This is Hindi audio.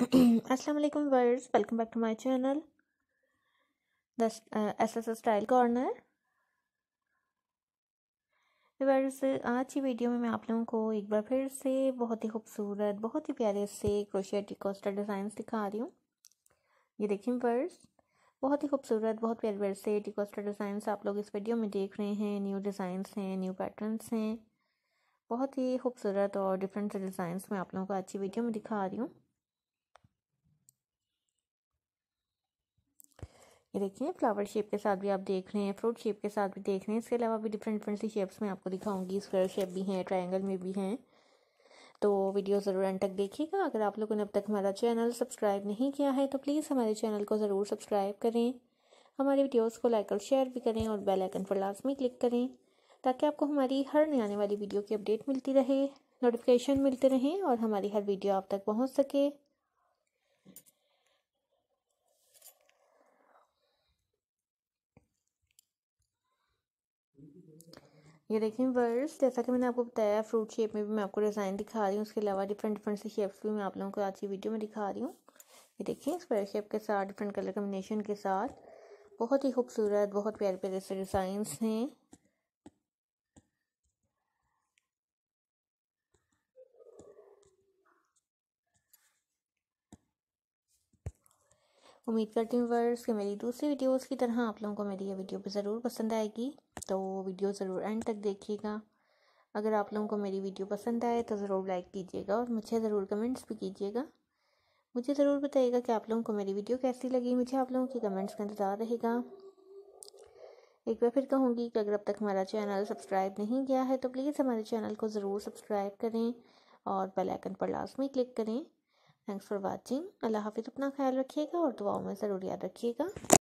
अस्सलाम वालेकुम words welcome back to my channel the S S style corner words आज की वीडियो में मैं आप लोगों को एक बार फिर से बहुत ही खूबसूरत बहुत ही प्यारे से क्रोशिया कोस्टर डिज़ाइंस दिखा रही हूँ ये देखिए वर्ड्स बहुत ही खूबसूरत बहुत प्यारे प्यारे से टिकोस्टर डिज़ाइन आप लोग इस वीडियो में देख रहे हैं न्यू डिज़ाइन हैं न्यू पैटर्नस हैं बहुत ही खूबसूरत और डिफरेंट डिज़ाइंस मैं आप लोगों को अच्छी वीडियो में दिखा रही हूँ ये देखिए फ्लावर शेप के साथ भी आप देख रहे हैं फ्रूट शेप के साथ भी देख रहे हैं इसके अलावा भी डिफरेंट डिफरेंट सी शेप्स में आपको दिखाऊंगी स्क्वायर शेप भी हैं ट्रायंगल में भी हैं तो वीडियो ज़रूर एंड तक देखिएगा अगर आप लोगों ने अब तक हमारा चैनल सब्सक्राइब नहीं किया है तो प्लीज़ हमारे चैनल को ज़रूर सब्सक्राइब करें हमारे वीडियोज़ को लाइक और शेयर भी करें और बेल आइकन पर लाजमी क्लिक करें ताकि आपको हमारी हर नई आने वाली वीडियो की अपडेट मिलती रहे नोटिफिकेशन मिलते रहें और हमारी हर वीडियो आप तक पहुँच सके ये देखें वर्ड्स जैसा कि मैंने आपको बताया फ्रूट शेप में भी मैं आपको डिज़ाइन दिखा रही हूँ उसके अलावा डिफरेंट डिफरेंट से शेप्स भी मैं आप लोगों को आज की वीडियो में दिखा रही हूँ ये देखें स्क्वायर शेप के साथ डिफरेंट कलर कम्बिनेशन के साथ बहुत ही खूबसूरत बहुत प्यारे प्यारे से डिज़ाइन हैं उम्मीद करती हूँ वर्ड्स कि मेरी दूसरी वीडियोस की तरह आप लोगों को मेरी ये वीडियो भी ज़रूर पसंद आएगी तो वीडियो ज़रूर एंड तक देखिएगा अगर आप लोगों को मेरी वीडियो पसंद आए तो ज़रूर लाइक कीजिएगा और मुझे ज़रूर कमेंट्स भी कीजिएगा मुझे ज़रूर बताइएगा कि आप लोगों को मेरी वीडियो कैसी लगी मुझे आप लोगों के कमेंट्स का इंतज़ार रहेगा एक बार फिर कहूँगी कि अगर अब तक हमारा चैनल सब्सक्राइब नहीं किया है तो प्लीज़ हमारे चैनल को ज़रूर सब्सक्राइब करें और बेल आइकन पर लाजमी क्लिक करें थैंक्स फॉर वॉचिंग अल्लाह हाफिज़ अपना ख्याल रखिएगा और दुआओं में ज़रूर याद रखिएगा